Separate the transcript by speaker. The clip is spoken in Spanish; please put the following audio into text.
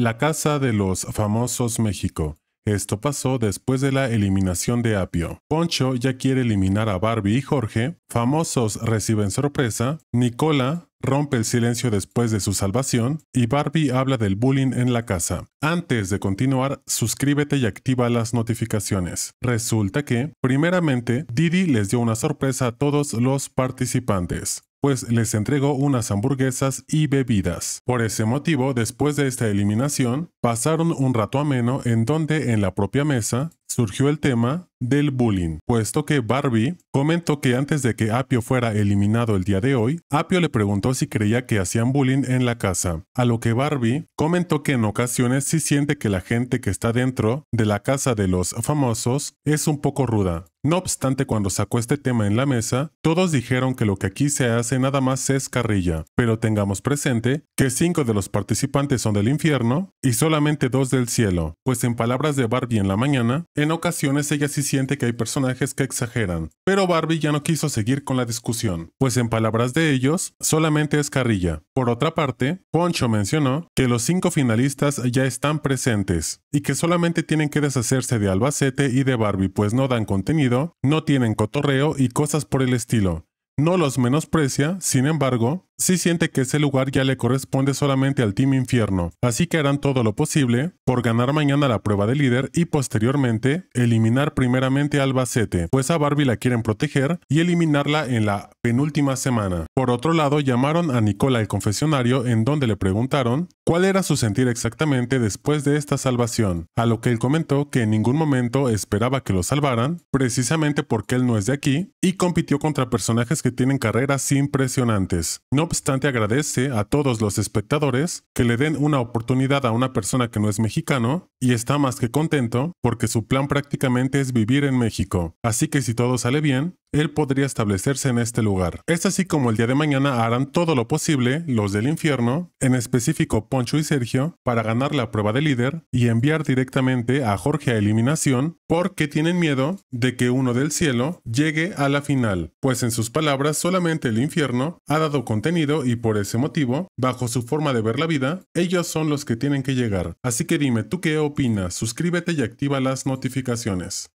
Speaker 1: La Casa de los Famosos México. Esto pasó después de la eliminación de Apio. Poncho ya quiere eliminar a Barbie y Jorge. Famosos reciben sorpresa. Nicola rompe el silencio después de su salvación. Y Barbie habla del bullying en la casa. Antes de continuar, suscríbete y activa las notificaciones. Resulta que, primeramente, Didi les dio una sorpresa a todos los participantes pues les entregó unas hamburguesas y bebidas. Por ese motivo, después de esta eliminación, pasaron un rato ameno en donde en la propia mesa surgió el tema del bullying, puesto que Barbie comentó que antes de que Apio fuera eliminado el día de hoy, Apio le preguntó si creía que hacían bullying en la casa, a lo que Barbie comentó que en ocasiones sí siente que la gente que está dentro de la casa de los famosos es un poco ruda, no obstante, cuando sacó este tema en la mesa, todos dijeron que lo que aquí se hace nada más es carrilla, pero tengamos presente que cinco de los participantes son del infierno y solamente dos del cielo, pues en palabras de Barbie en la mañana, en ocasiones ella sí siente que hay personajes que exageran, pero Barbie ya no quiso seguir con la discusión, pues en palabras de ellos, solamente es carrilla. Por otra parte, Poncho mencionó que los cinco finalistas ya están presentes y que solamente tienen que deshacerse de Albacete y de Barbie, pues no dan contenido, no tienen cotorreo y cosas por el estilo. No los menosprecia, sin embargo, si siente que ese lugar ya le corresponde solamente al Team Infierno, así que harán todo lo posible por ganar mañana la prueba de líder y posteriormente eliminar primeramente a Albacete, pues a Barbie la quieren proteger y eliminarla en la penúltima semana. Por otro lado, llamaron a Nicola al confesionario en donde le preguntaron cuál era su sentir exactamente después de esta salvación, a lo que él comentó que en ningún momento esperaba que lo salvaran, precisamente porque él no es de aquí, y compitió contra personajes que tienen carreras impresionantes. No obstante, agradece a todos los espectadores que le den una oportunidad a una persona que no es mexicano y está más que contento porque su plan prácticamente es vivir en México. Así que si todo sale bien, él podría establecerse en este lugar. Es así como el día de mañana harán todo lo posible los del infierno, en específico Poncho y Sergio, para ganar la prueba de líder y enviar directamente a Jorge a eliminación porque tienen miedo de que uno del cielo llegue a la final, pues en sus palabras solamente el infierno ha dado contenido y por ese motivo, bajo su forma de ver la vida, ellos son los que tienen que llegar. Así que dime, ¿tú qué opinas? Suscríbete y activa las notificaciones.